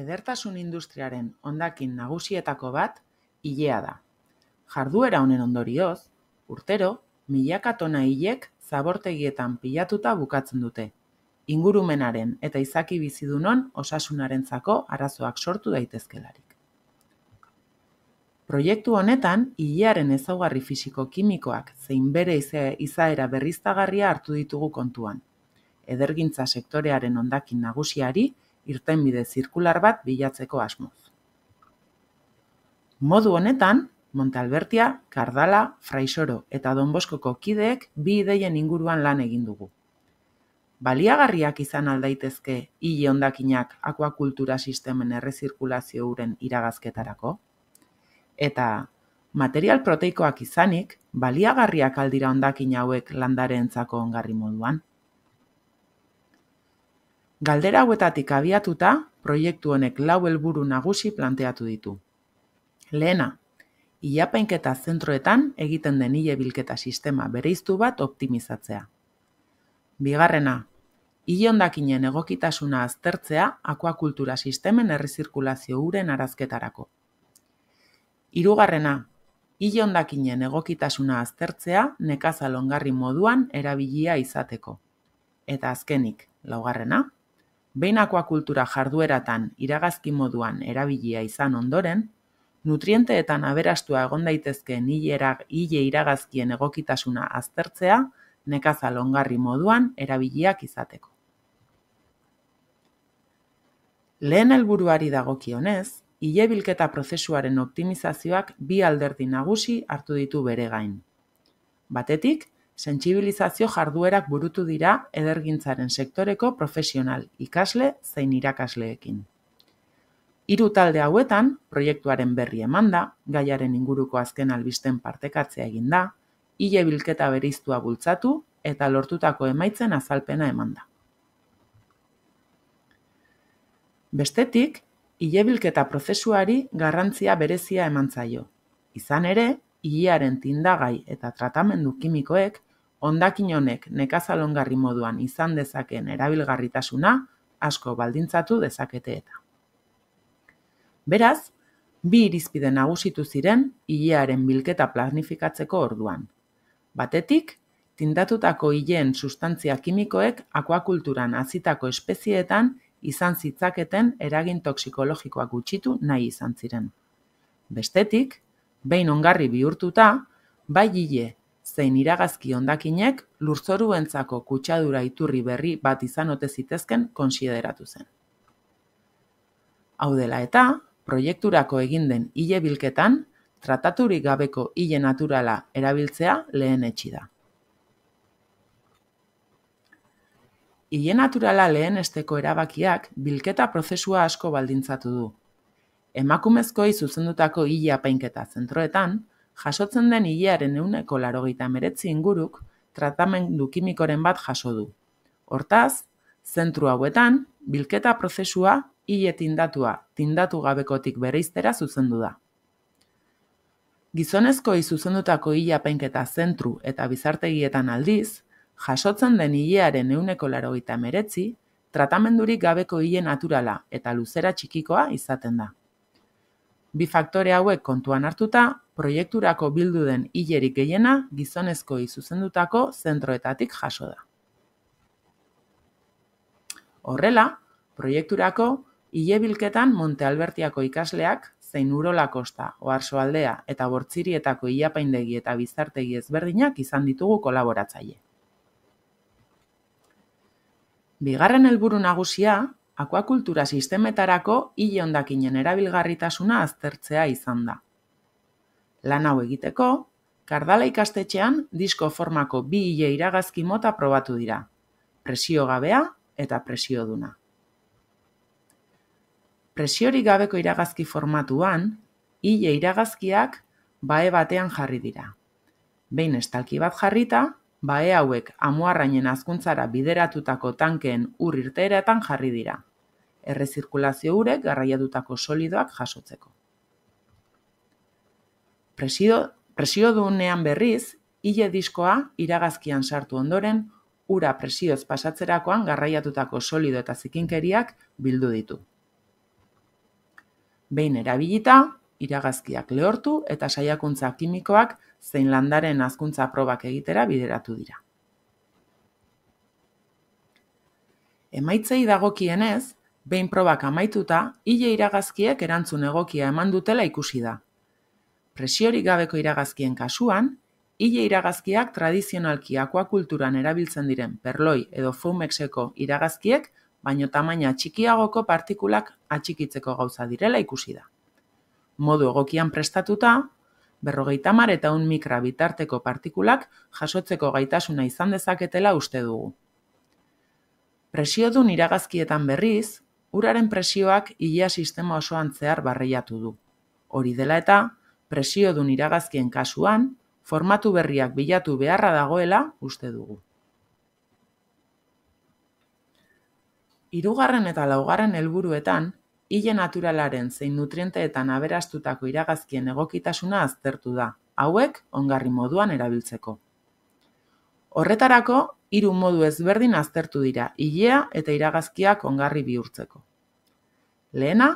edertasun industriaren ondakin nagusietako bat hilea da. Jarduera honen ondorioz, urtero, milaka tona hilek zabortegietan pilatuta bukatzen dute. Ingurumenaren eta izaki bizidunon osasunarentzako arazoak sortu daitezkelarik. Proiektu honetan, hilearen ezaugarri fisiko-kimikoak zein bere izaera berriztagarria hartu ditugu kontuan. Edergintza sektorearen ondakin nagusiari, irtenbide zirkular bat bilatzeko asmoz. Modu honetan, Montalbertia, Kardala, Fraisoro eta Donboskoko kideek bi ideien inguruan lan egin dugu. Baliagarriak izan aldaitezke hile ondakinak akuakultura sistemen errezirkulazio uren iragazketarako? Eta material proteikoak izanik, baliagarriak aldira ondakin hauek landaren zako ongarri moduan? Galdera hauetatik abiatuta, proiektu honek lau helburu nagusi planteatu ditu. Lehena, ilapainketa zentroetan egiten den ile bilketa sistema bereiztu bat optimizatzea. Bigarrena, ile ondakinen egokitasuna aztertzea akuakultura sistemen errezirkulazio uren arazketarako. Hirugarrena, ile ondakinen egokitasuna aztertzea nekazalongarri moduan erabilia izateko. Eta azkenik, laugarrena, behinakoa kultura jardueratan iragazki moduan erabilia izan ondoren, nutrienteetan aberastua egon daitezke nilerak hile iragazkien egokitasuna aztertzea nekaza longarri moduan erabiliak izateko. Lehen helburuari dagokionez, hile bilketa prozesuaren optimizazioak bi alderdi nagusi hartu ditu bere gain. Batetik, sentsibilizazio jarduerak burutu dira edergintzaren sektoreko profesional ikasle zein irakasleekin. Hiru talde hauetan proiektuaren berri emanda, gaiaren inguruko azken albisten partekatzea egin da, hile bilketa beriztua bultzatu eta lortutako emaitzen azalpena emanda. Bestetik, hile prozesuari garrantzia berezia emantzaio. Izan ere, hilearen tindagai eta tratamendu kimikoek ondakin honek nekazalongarri moduan izan dezaken erabilgarritasuna asko baldintzatu dezakete eta. Beraz, bi irizpide nagusitu ziren hilearen bilketa planifikatzeko orduan. Batetik, tindatutako hileen sustantzia kimikoek akuakulturan azitako espezieetan izan zitzaketen eragin toksikologikoa gutxitu nahi izan ziren. Bestetik, behin ongarri bihurtuta, bai hile zein iragazki hondakinek lurzoruentzako kutsadura iturri berri bat izan ote zitezken konsideratu zen. Haudela eta, proiekturako egin den hile bilketan, trataturik gabeko hile naturala erabiltzea lehen etxi da. Hile naturala lehen esteko erabakiak bilketa prozesua asko baldintzatu du. Emakumezkoi zuzendutako hile apainketa zentroetan, jasotzen den hilearen euneko larogita meretzi inguruk tratamendu kimikoren bat jaso du. Hortaz, zentru hauetan, bilketa prozesua hile tindatua tindatu gabekotik bere zuzendu da. Gizonezko izuzendutako hile apainketa zentru eta bizartegietan aldiz, jasotzen den hilearen euneko larogita meretzi, tratamendurik gabeko hile naturala eta luzera txikikoa izaten da. Bi faktore hauek kontuan hartuta, proiekturako bildu den hilerik gehiena gizonezkoi zuzendutako zentroetatik jaso da. Horrela, proiekturako hile bilketan Monte Albertiako ikasleak zein urolakosta, oarsoaldea eta bortzirietako hilapaindegi eta bizartegi ezberdinak izan ditugu kolaboratzaile. Bigarren helburu nagusia, akuakultura sistemetarako hile ondakinen erabilgarritasuna aztertzea izan da lan hau egiteko, kardala ikastetxean disko formako bi hile iragazki mota probatu dira, presio gabea eta presio duna. Presiori gabeko iragazki formatuan, hile iragazkiak bae batean jarri dira. Behin estalki bat jarrita, bae hauek amuarrainen azkuntzara bideratutako tankeen ur irteeratan jarri dira. Errezirkulazio urek garraiatutako solidoak jasotzeko presio, presio duunean berriz, hile diskoa iragazkian sartu ondoren, ura presioz pasatzerakoan garraiatutako solido eta zikinkeriak bildu ditu. Behin erabilita, iragazkiak lehortu eta saiakuntza kimikoak zein landaren azkuntza probak egitera bideratu dira. Emaitzei dagokienez, behin probak amaituta, hile iragazkiek erantzun egokia eman dutela ikusi da presiorik gabeko iragazkien kasuan, hile iragazkiak tradizionalki kulturan erabiltzen diren perloi edo fumexeko iragazkiek, baino tamaina txikiagoko partikulak atxikitzeko gauza direla ikusi da. Modu egokian prestatuta, berrogeita mar eta un mikra bitarteko partikulak jasotzeko gaitasuna izan dezaketela uste dugu. Presiodun iragazkietan berriz, uraren presioak ilea sistema osoan zehar barreiatu du. Hori dela eta, Presio presiodun iragazkien kasuan, formatu berriak bilatu beharra dagoela uste dugu. Hirugarren eta laugarren helburuetan, hile naturalaren zein nutrienteetan aberastutako iragazkien egokitasuna aztertu da, hauek ongarri moduan erabiltzeko. Horretarako, hiru modu ezberdin aztertu dira, hilea eta iragazkiak ongarri bihurtzeko. Lehena,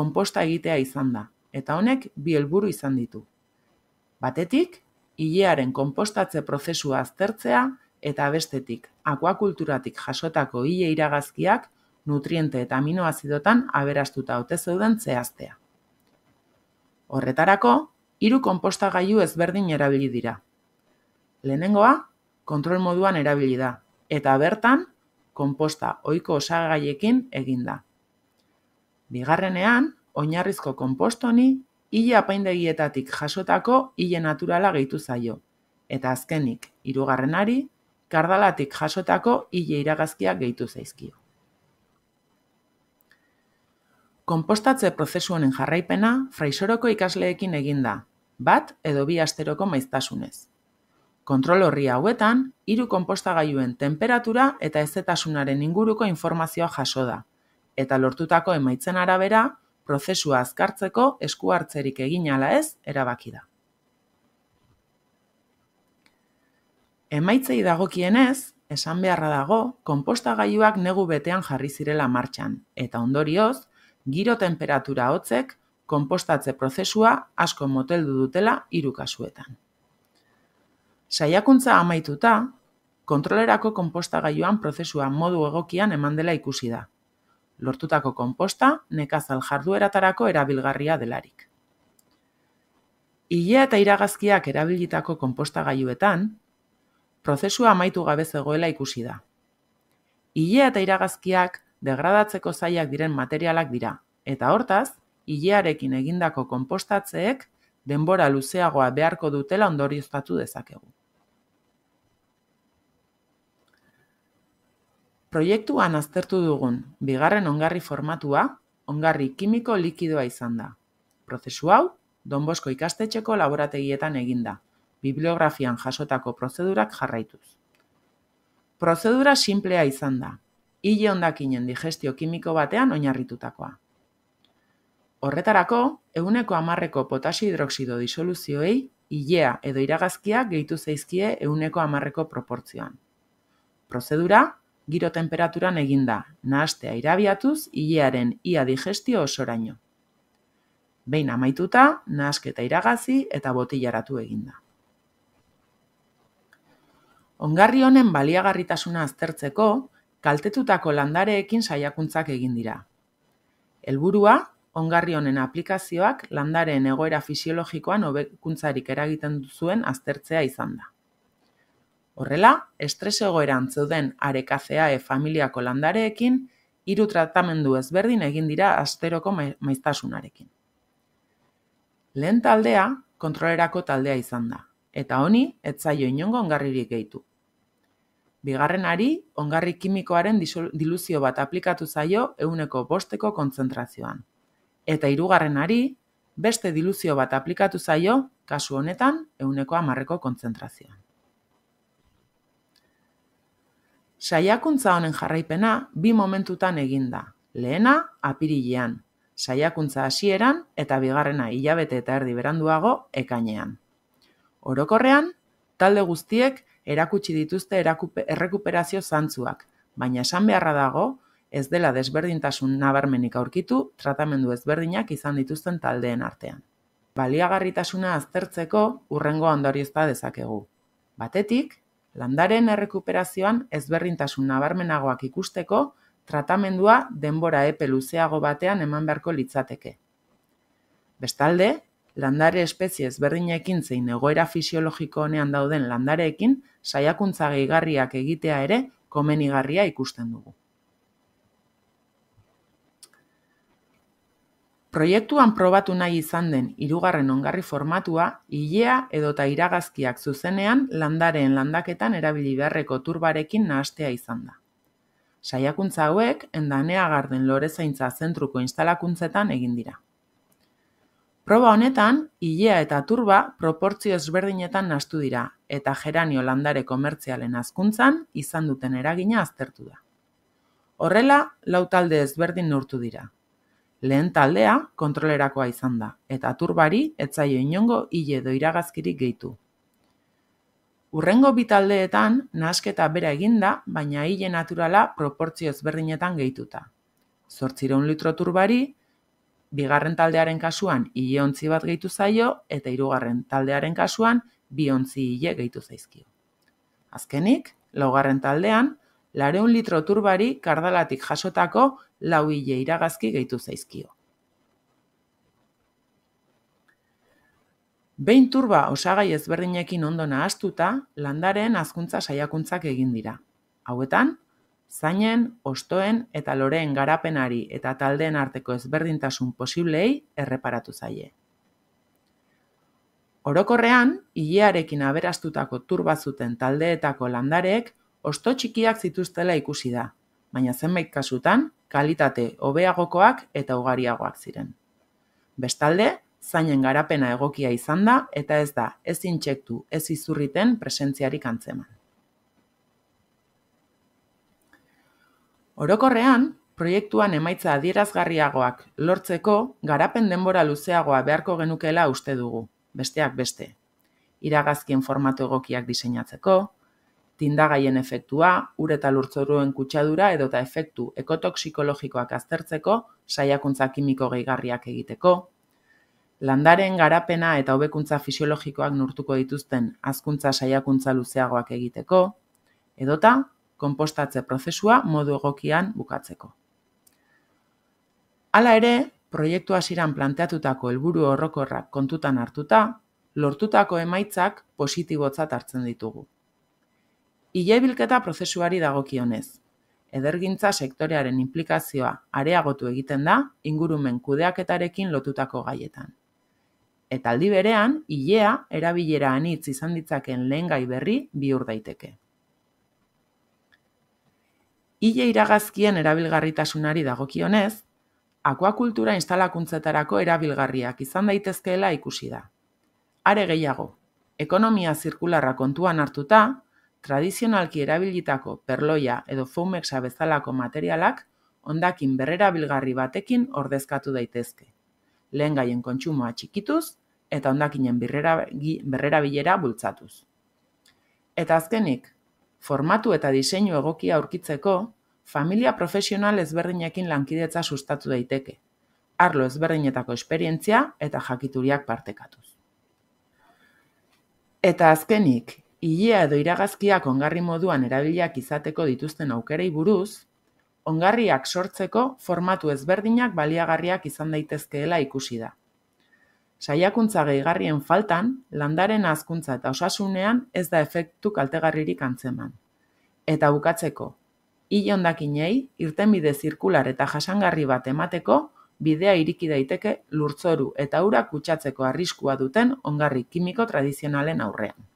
komposta egitea izan da, eta honek bi helburu izan ditu. Batetik, hilearen konpostatze prozesua aztertzea eta bestetik, akuakulturatik jasotako hile iragazkiak nutriente eta aminoazidotan aberastuta haute zeuden zehaztea. Horretarako, hiru konpostagailu ezberdin erabili dira. Lehenengoa, kontrol moduan erabili da, eta bertan, konposta oiko osagaiekin eginda. Bigarrenean, oinarrizko konpostoni hile apaindegietatik jasotako hile naturala gehitu zaio. Eta azkenik, hirugarrenari, kardalatik jasotako hile iragazkiak gehitu zaizkio. Konpostatze prozesu honen jarraipena fraisoroko ikasleekin eginda, bat edo bi asteroko maiztasunez. Kontrol horri hauetan, hiru konpostagailuen temperatura eta ezetasunaren inguruko informazioa jaso da, eta lortutako emaitzen arabera, prozesua azkartzeko esku hartzerik egin ala ez erabaki da. Emaitzei dagokienez, esan beharra dago, konpostagailuak negu betean jarri zirela martxan eta ondorioz, giro temperatura hotzek konpostatze prozesua asko moteldu dutela hiru kasuetan. Saiakuntza amaituta, kontrolerako konpostagailuan prozesua modu egokian eman dela ikusi da, lortutako konposta nekazal jardueratarako erabilgarria delarik. Ilea eta iragazkiak erabilitako konposta gaiuetan, prozesua amaitu gabe zegoela ikusi da. Ilea eta iragazkiak degradatzeko zaiak diren materialak dira, eta hortaz, ilearekin egindako konpostatzeek denbora luzeagoa beharko dutela ondorioztatu dezakegu. Proiektuan aztertu dugun bigarren ongarri formatua, ongarri kimiko likidoa izan da. Prozesu hau, Donbosko ikastetxeko laborategietan eginda, bibliografian jasotako prozedurak jarraituz. Prozedura simplea izan da, hile ondakinen digestio kimiko batean oinarritutakoa. Horretarako, eguneko amarreko potasio hidroksido disoluzioei, hilea edo iragazkia gehitu zaizkie eguneko amarreko proportzioan. Prozedura, giro temperaturan eginda, nahastea irabiatuz, hilearen ia digestio osoraino. Behin amaituta, nahasketa iragazi eta botilaratu eginda. Ongarri honen baliagarritasuna aztertzeko, kaltetutako landareekin saiakuntzak egin dira. Helburua, ongarri honen aplikazioak landaren egoera fisiologikoan hobekuntzarik eragiten duzuen aztertzea izan da. Horrela, estres egoeran zeuden arekazea e familiako landareekin, hiru tratamendu ezberdin egin dira asteroko maiztasunarekin. Lehen taldea, kontrolerako taldea izan da, eta honi, etzaio inongo ongarririk gehitu. Bigarrenari, ongarri kimikoaren diluzio bat aplikatu zaio euneko bosteko kontzentrazioan. Eta hirugarrenari, beste diluzio bat aplikatu zaio, kasu honetan, euneko amarreko kontzentrazioan. Saiakuntza honen jarraipena bi momentutan egin da. Lehena, apirilean. Saiakuntza hasieran eta bigarrena hilabete eta erdi beranduago ekainean. Orokorrean, talde guztiek erakutsi dituzte errekuperazio zantzuak, baina esan beharra dago, ez dela desberdintasun nabarmenik aurkitu tratamendu ezberdinak izan dituzten taldeen artean. Baliagarritasuna aztertzeko urrengo ondoriozta dezakegu. Batetik, Landaren errekuperazioan ezberrintasun nabarmenagoak ikusteko, tratamendua denbora epe luzeago batean eman beharko litzateke. Bestalde, landare espezie ezberdinekin zein egoera fisiologiko honean dauden landareekin, saiakuntza gehigarriak egitea ere, komenigarria ikusten dugu. Proiektuan probatu nahi izan den hirugarren ongarri formatua, ilea edota iragazkiak zuzenean landareen landaketan erabili beharreko turbarekin nahastea izan da. Saiakuntza hauek, endanea garden lorezaintza zentruko instalakuntzetan egin dira. Proba honetan, ilea eta turba proportzio ezberdinetan nastu dira, eta geranio landare komertzialen azkuntzan izan duten eragina aztertu da. Horrela, lau talde ezberdin nortu dira lehen taldea kontrolerakoa izan da, eta turbari etzaio inongo hile doiragazkirik geitu. Urrengo bitaldeetan, nasketa bera eginda, baina hile naturala proportzio ezberdinetan geituta. Zortzireun litro turbari, bigarren taldearen kasuan hile ontzi bat geitu zaio, eta hirugarren taldearen kasuan bi ontzi hile geitu zaizkio. Azkenik, laugarren taldean, lareun litro turbari kardalatik jasotako lau hile iragazki gehitu zaizkio. Behin turba osagai ezberdinekin ondo nahastuta, landaren azkuntza saiakuntzak egin dira. Hauetan, zainen, ostoen eta loreen garapenari eta taldeen arteko ezberdintasun posiblei erreparatu zaie. Orokorrean, hilearekin aberastutako turba zuten taldeetako landarek osto txikiak zituztela ikusi da, baina zenbait kasutan, kalitate hobeagokoak eta ugariagoak ziren. Bestalde, zainen garapena egokia izan da eta ez da, ez intxektu, ez izurriten presentziarik antzeman. Orokorrean, proiektuan emaitza adierazgarriagoak lortzeko garapen denbora luzeagoa beharko genukela uste dugu, besteak beste. Iragazkien formatu egokiak diseinatzeko, tindagaien efektua, ure eta lurtzoruen kutsadura edo eta efektu ekotoksikologikoak aztertzeko, saiakuntza kimiko gehigarriak egiteko, landaren garapena eta hobekuntza fisiologikoak nurtuko dituzten azkuntza saiakuntza luzeagoak egiteko, edota konpostatze prozesua modu egokian bukatzeko. Hala ere, proiektu hasieran planteatutako helburu horrokorrak kontutan hartuta, lortutako emaitzak positibotzat hartzen ditugu i bilketa prozesuari dagokionez. Edergintza sektorearen implikazioa areagotu egiten da ingurumen kudeaketarekin lotutako gaietan. Eta aldi berean, ilea erabilera anitz izan ditzaken lehen gai berri bihur daiteke. Ile iragazkien erabilgarritasunari dagokionez, akuakultura instalakuntzetarako erabilgarriak izan daitezkeela ikusi da. Are gehiago, ekonomia zirkularra kontuan hartuta, tradizionalki erabilitako perloia edo foamexa bezalako materialak ondakin berrerabilgarri batekin ordezkatu daitezke. Lehen gaien kontsumoa txikituz eta ondakinen berrera berrerabilera bultzatuz. Eta azkenik, formatu eta diseinu egokia aurkitzeko, familia profesional ezberdinekin lankidetza sustatu daiteke, arlo ezberdinetako esperientzia eta jakituriak partekatuz. Eta azkenik, Ilea edo iragazkiak ongarri moduan erabiliak izateko dituzten aukerei buruz, ongarriak sortzeko formatu ezberdinak baliagarriak izan daitezkeela ikusi da. Saiakuntza gehigarrien faltan, landaren azkuntza eta osasunean ez da efektu kaltegarririk antzeman. Eta bukatzeko, hilondakinei irtenbide zirkular eta jasangarri bat emateko bidea iriki daiteke lurtzoru eta ura kutsatzeko arriskua duten ongarri kimiko tradizionalen aurrean.